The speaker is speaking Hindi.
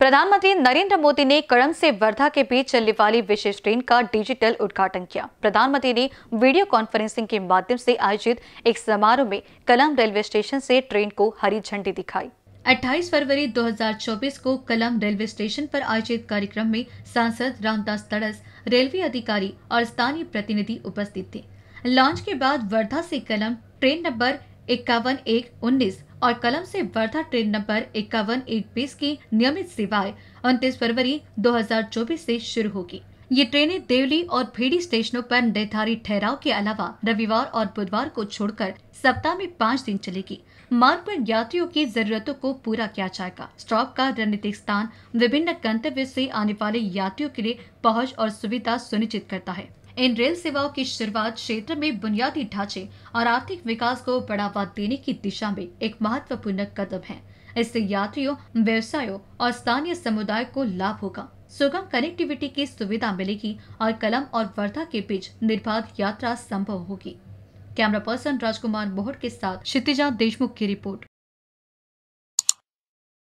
प्रधानमंत्री नरेंद्र मोदी ने कड़म से वर्धा के बीच चलने वाली विशेष ट्रेन का डिजिटल उद्घाटन किया प्रधानमंत्री ने वीडियो कॉन्फ्रेंसिंग के माध्यम से आयोजित एक समारोह में कलम रेलवे स्टेशन से ट्रेन को हरी झंडी दिखाई 28 फरवरी 2024 को कलम रेलवे स्टेशन पर आयोजित कार्यक्रम में सांसद रामदास तड़स रेलवे अधिकारी और स्थानीय प्रतिनिधि उपस्थित थे लॉन्च के बाद वर्धा से कलम ट्रेन नंबर इक्यावन एक उन्नीस और कलम से वर्धा ट्रेन नंबर इक्यावन एक बीस की नियमित सेवाएं उनतीस फरवरी 2024 से शुरू होगी ये ट्रेनें देवली और भेड़ी स्टेशनों पर निर्धारित ठहराव के अलावा रविवार और बुधवार को छोड़कर सप्ताह में पाँच दिन चलेगी मार्ग पर यात्रियों की जरूरतों को पूरा किया जाएगा स्टॉप का रणनीतिक स्थान विभिन्न गंतव्य से आने वाले यात्रियों के लिए पहुंच और सुविधा सुनिश्चित करता है इन रेल सेवाओं की शुरुआत क्षेत्र में बुनियादी ढांचे और आर्थिक विकास को बढ़ावा देने की दिशा में एक महत्वपूर्ण कदम है इससे यात्रियों व्यवसायों और स्थानीय समुदाय को लाभ होगा सुगम कनेक्टिविटी की सुविधा मिलेगी और कलम और वर्धा के बीच निर्बाध यात्रा संभव होगी कैमरा पर्सन राजकुमार मोहर के साथ क्षितिजा देशमुख की रिपोर्ट